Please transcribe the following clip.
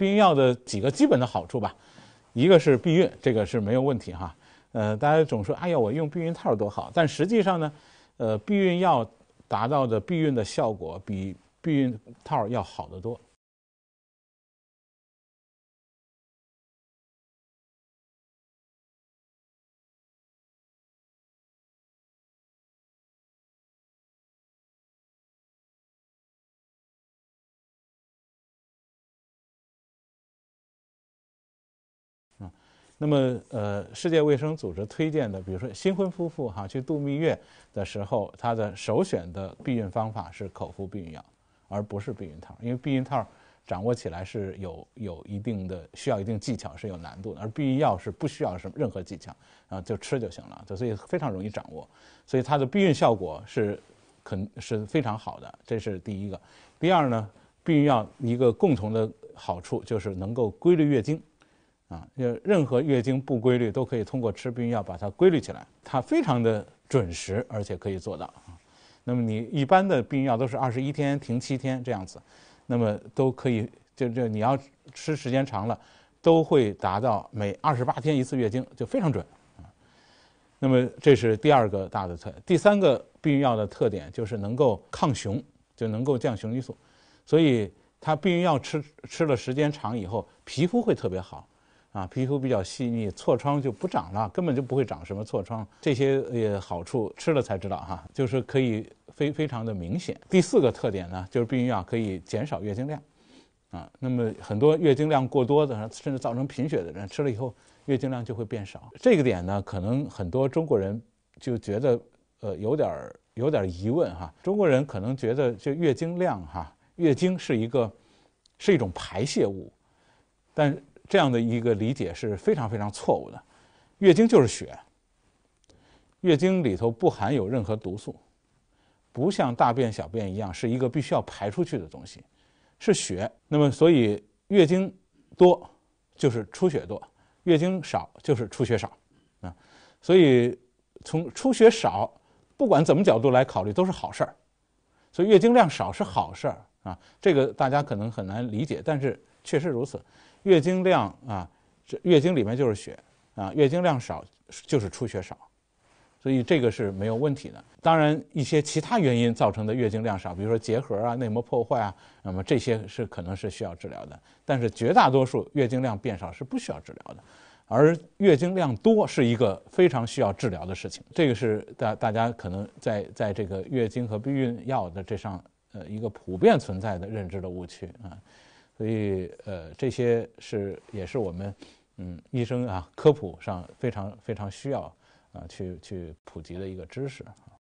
避孕药的几个基本的好处吧，一个是避孕，这个是没有问题哈。呃，大家总说哎呀，我用避孕套多好，但实际上呢，呃，避孕药达到的避孕的效果比避孕套要好得多。那么，呃，世界卫生组织推荐的，比如说新婚夫妇哈去度蜜月的时候，他的首选的避孕方法是口服避孕药，而不是避孕套，因为避孕套掌握起来是有有一定的需要一定技巧是有难度的，而避孕药是不需要什么任何技巧啊，就吃就行了，就所以非常容易掌握，所以它的避孕效果是肯是非常好的，这是第一个。第二呢，避孕药一个共同的好处就是能够规律月经。啊，就任何月经不规律都可以通过吃避孕药把它规律起来，它非常的准时，而且可以做到啊。那么你一般的避孕药都是二十一天停七天这样子，那么都可以，就就你要吃时间长了，都会达到每二十八天一次月经，就非常准啊。那么这是第二个大的特，第三个避孕药的特点就是能够抗雄，就能够降雄激素，所以它避孕药吃吃了时间长以后，皮肤会特别好。啊，皮肤比较细腻，痤疮就不长了，根本就不会长什么痤疮。这些也好处吃了才知道哈，就是可以非非常的明显。第四个特点呢，就是避孕药可以减少月经量，啊，那么很多月经量过多的，甚至造成贫血的人，吃了以后月经量就会变少。这个点呢，可能很多中国人就觉得呃有点儿有点疑问哈，中国人可能觉得就月经量哈，月经是一个是一种排泄物，但。这样的一个理解是非常非常错误的，月经就是血，月经里头不含有任何毒素，不像大便、小便一样是一个必须要排出去的东西，是血。那么，所以月经多就是出血多，月经少就是出血少，啊，所以从出血少，不管怎么角度来考虑都是好事儿，所以月经量少是好事儿啊，这个大家可能很难理解，但是。确实如此，月经量啊，这月经里面就是血啊，月经量少就是出血少，所以这个是没有问题的。当然，一些其他原因造成的月经量少，比如说结核啊、内膜破坏啊，那么这些是可能是需要治疗的。但是绝大多数月经量变少是不需要治疗的，而月经量多是一个非常需要治疗的事情。这个是大大家可能在在这个月经和避孕药的这上呃一个普遍存在的认知的误区啊。所以，呃，这些是也是我们，嗯，医生啊，科普上非常非常需要啊，去去普及的一个知识啊。